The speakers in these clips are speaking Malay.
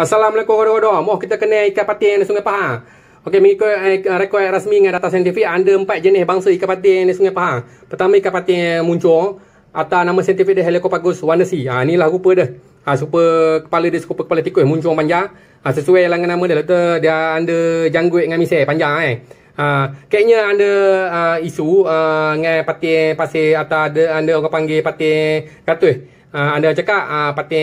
Assalamualaikum warahmatullahi Moh kita kena ikan patin di Sungai Pahang. Okey, mengikut eh, rekod rasmi dengan data saintifik, ada empat jenis bangsa ikan patin di Sungai Pahang. Pertama, ikan patin muncung. Atau nama saintifik dia Helicopagus wanasi. Ha, inilah rupa dia. Ha, super kepala dia, super kepala tikus muncung panjang. Ha, sesuai dengan nama dia, letak dia ada janggut dengan misai panjang. Eh. Ha, kayaknya ada uh, isu uh, ah, dengan patin pasir atau ada, anda orang panggil patin katus uh, ah, anda cakap uh, ah, pati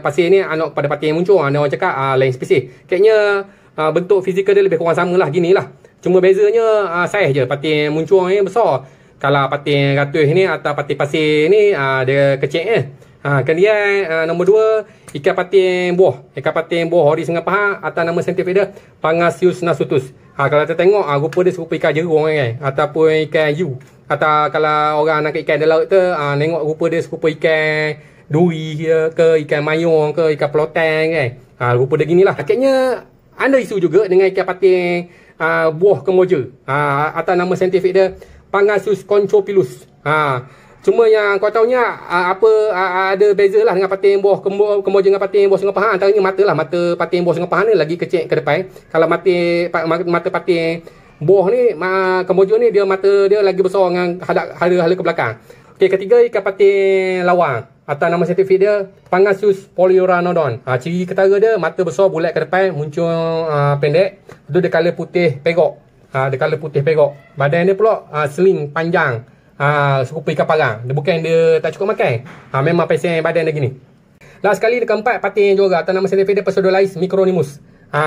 pasir ni anak ah, pada pati yang muncul anda orang cakap uh, lain spesies kayaknya uh, bentuk fizikal dia lebih kurang samalah lah cuma bezanya uh, saiz je patin yang muncul ni besar kalau patin ratus ni atau pati pasir ni uh, dia kecil eh Ha, kemudian uh, nombor dua ikan patin buah ikan patin buah hari sengah paha atau nama saintifik dia pangasius nasutus ha, kalau kita tengok uh, rupa dia serupa ikan jerung kan ataupun ikan yu Kata kalau orang nak ikan dalam laut tu, uh, tengok rupa dia serupa ikan duri ke, ikan mayur ke, ikan peloteng kan. Ha, uh, rupa dia gini lah. Akhirnya, ada isu juga dengan ikan patin uh, buah kemboja. Ha, uh, atau nama saintifik dia, Pangasus conchopilus. Ha, uh, cuma yang kau tahu nya uh, ah, apa uh, ada bezalah dengan patin buah kembo, kemboja dengan patin buah sengah pahang. Antaranya mata lah, mata patin buah sengah pahang ni lagi kecil ke depan. Kalau mati, mata patin boh ni ma, kemboja ni dia mata dia lagi besar dengan hadap hala-hala ke belakang Okey, ketiga ikan patin lawang atau nama saintifik dia Pangasius poliuranodon ha, ciri ketara dia mata besar bulat ke depan muncul uh, pendek Itu dia color putih pegok, ha, dia color putih pegok. badan dia pula uh, ha, sling panjang ha, serupa ikan parang dia bukan dia tak cukup makan ha, memang pesen badan dia gini Last kali dekat keempat patin juga atau nama saintifik dia Pseudolais micronimus Ha,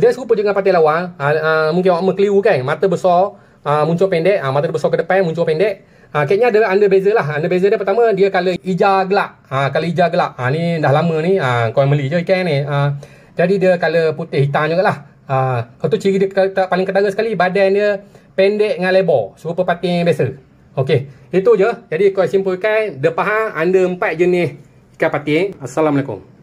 dia serupa dengan patin lawang. Ha, ha, mungkin awak mengkeliru kan. Mata besar, ha, muncul pendek. Ha, mata besar ke depan, muncul pendek. Ha, Kayaknya ada under beza lah. Under beza dia pertama, dia colour hijau gelap. Ha, colour hijau gelap. Ha, ni dah lama ni. Ha, kau yang beli je ikan ni. Ha, jadi dia colour putih hitam juga lah. Ha, kalau tu ciri dia paling ketara sekali, badan dia pendek dengan lebar. Serupa patin biasa. Okey, itu je. Jadi kau simpulkan, dia faham under 4 jenis ikan patin. Assalamualaikum.